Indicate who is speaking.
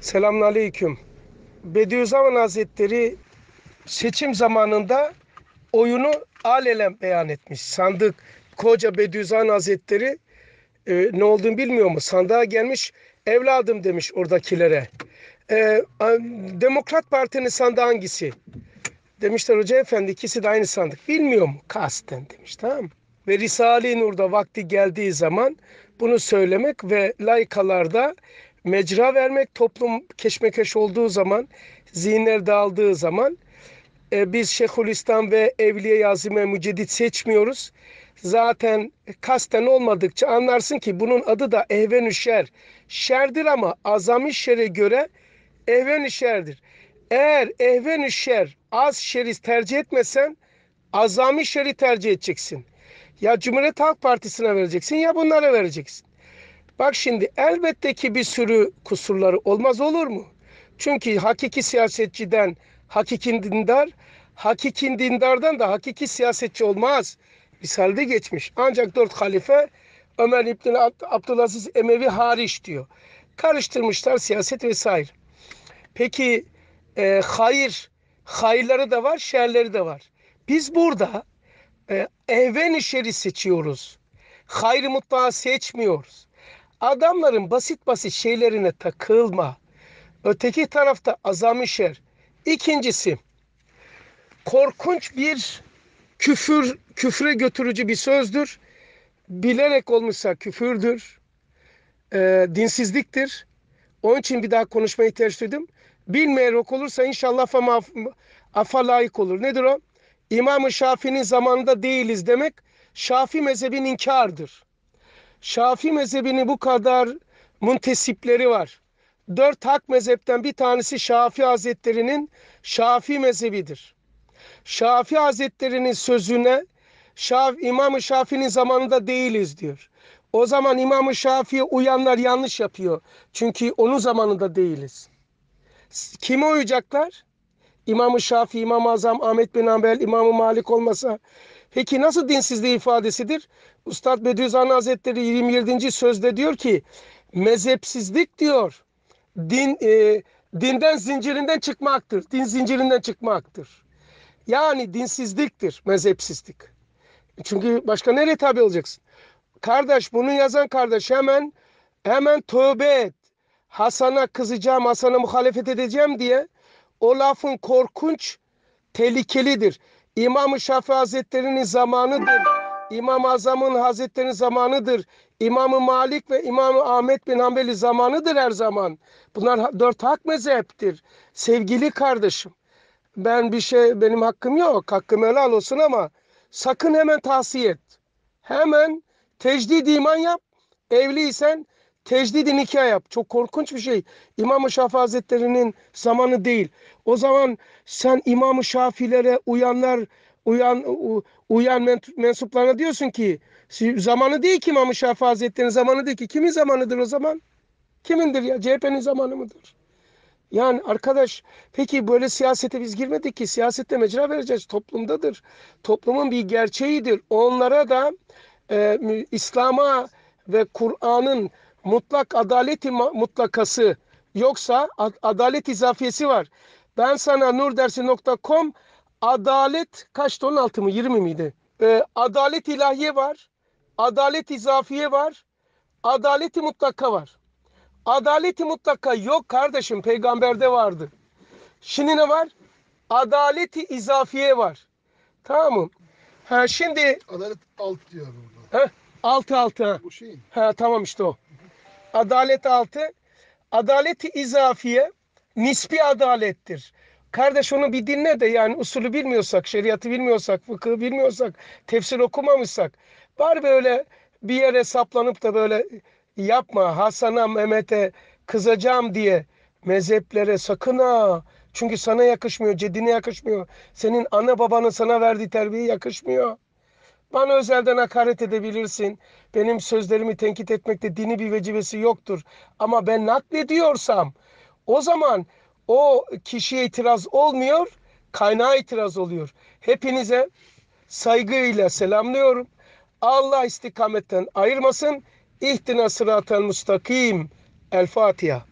Speaker 1: Selamun Aleyküm. Bediüzzaman Hazretleri seçim zamanında oyunu alelem beyan etmiş. Sandık koca Bediüzzaman Hazretleri e, ne olduğunu bilmiyor mu? Sandığa gelmiş evladım demiş oradakilere. E, Demokrat Parti'nin sandığı hangisi? Demişler hoca efendi ikisi de aynı sandık. Bilmiyor mu? Kasten demiş tamam mı? Ve Risale-i Nur'da vakti geldiği zaman bunu söylemek ve laykalarda mecra vermek toplum keşmekeş olduğu zaman, zihinler dağıldığı zaman e, biz Şeyhülislam ve Evliye yazime Mücedit seçmiyoruz. Zaten kasten olmadıkça anlarsın ki bunun adı da ehven şer. Şerdir ama azami şere göre ehven şerdir. Eğer ehven şer az şeri tercih etmesen azami şeri tercih edeceksin. Ya Cumhuriyet Halk Partisi'ne vereceksin ya bunlara vereceksin. Bak şimdi elbette ki bir sürü kusurları olmaz olur mu? Çünkü hakiki siyasetçiden hakiki dindar, hakiki dindardan da hakiki siyasetçi olmaz. Misalde geçmiş. Ancak dört halife Ömer İbni Abdülaziz Emevi hariç diyor. Karıştırmışlar siyaset vesaire. Peki e, hayır, hayırları da var, şerleri de var. Biz burada e, evren şeri seçiyoruz. Hayır mutlaka seçmiyoruz. Adamların basit basit şeylerine takılma. Öteki tarafta azamışer. İkincisi korkunç bir küfür, küfre götürücü bir sözdür. Bilerek olmuşsa küfürdür. E, dinsizliktir. Onun için bir daha konuşmayı tercih duydum. Bilmeyerek olursa inşallah afa, afa layık olur. Nedir o? İmam-ı Şafii'nin zamanında değiliz demek Şafi mezhebin inkardır. Şafi mezhebinin bu kadar muntesipleri var. Dört hak mezhepten bir tanesi Şafi Hazretleri'nin Şafi mezhebidir. Şafi Hazretleri'nin sözüne Şaf, İmam-ı Şafi'nin zamanında değiliz diyor. O zaman İmam-ı Şafi'ye uyanlar yanlış yapıyor. Çünkü onun zamanında değiliz. Kime uyacaklar? İmam-ı Şafii, İmam-ı Azam, Ahmet bin Ambel, İmam-ı Malik olmasa peki nasıl dinsizliği ifadesidir? Ustad Bediüzzaman Hazretleri 27. sözde diyor ki mezhepsizlik diyor din e, dinden zincirinden çıkmaktır. Din zincirinden çıkmaktır. Yani dinsizliktir mezhepsizlik. Çünkü başka nereye tabi olacaksın? Kardeş bunu yazan kardeş hemen hemen tövbe et. Hasan'a kızacağım, Hasan'a muhalefet edeceğim diye o lafın korkunç, tehlikelidir. İmam-ı Şafii Hazretleri'nin zamanıdır. İmam-ı Azam'ın Hazretleri'nin zamanıdır. İmam-ı Malik ve İmam-ı Ahmet bin Hanbeli zamanıdır her zaman. Bunlar dört hak mezheptir. Sevgili kardeşim, ben bir şey, benim hakkım yok. Hakkım helal olsun ama sakın hemen tahsiye et. Hemen tecdid iman yap. Evliysen tecdid nikah yap. Çok korkunç bir şey. İmam-ı Şafii Hazretleri'nin zamanı değil. O zaman sen İmam-ı Şafilere uyanlar, uyan uyan mensuplarına diyorsun ki zamanı değil ki İmam-ı Şafii Hazretleri'nin zamanı değil ki. Kimin zamanıdır o zaman? Kimindir ya? CHP'nin zamanı mıdır? Yani arkadaş peki böyle siyasete biz girmedik ki siyasette mecra vereceğiz toplumdadır. Toplumun bir gerçeğidir. Onlara da e, İslam'a ve Kur'an'ın mutlak adaleti mutlakası yoksa ad adalet izafiyesi var. Ben sana nurdersi.com adalet kaçtı 16 mı 20 miydi? Ee, adalet ilahiye var. Adalet izafiye var. Adaleti mutlaka var. Adaleti mutlaka yok kardeşim peygamberde vardı. Şimdi ne var? Adaleti izafiye var. Tamam mı? Ha şimdi adalet alt diyor burada. He? Altı altı. Bu şey. Ha tamam işte o. Adalet altı, adaleti izafiye nispi adalettir. Kardeş onu bir dinle de yani usulü bilmiyorsak, şeriatı bilmiyorsak, fıkıhı bilmiyorsak, tefsir okumamışsak var böyle bir yere saplanıp da böyle yapma Hasan'a Mehmet'e kızacağım diye mezheplere sakın ha. Çünkü sana yakışmıyor, cedine yakışmıyor. Senin ana babanın sana verdiği terbiye yakışmıyor. Bana özelden hakaret edebilirsin. Benim sözlerimi tenkit etmekte dini bir vecibesi yoktur. Ama ben naklediyorsam o zaman o kişiye itiraz olmuyor, kaynağa itiraz oluyor. Hepinize saygıyla selamlıyorum. Allah istikametten ayırmasın. İhtina sıratel mustakim. El Fatiha.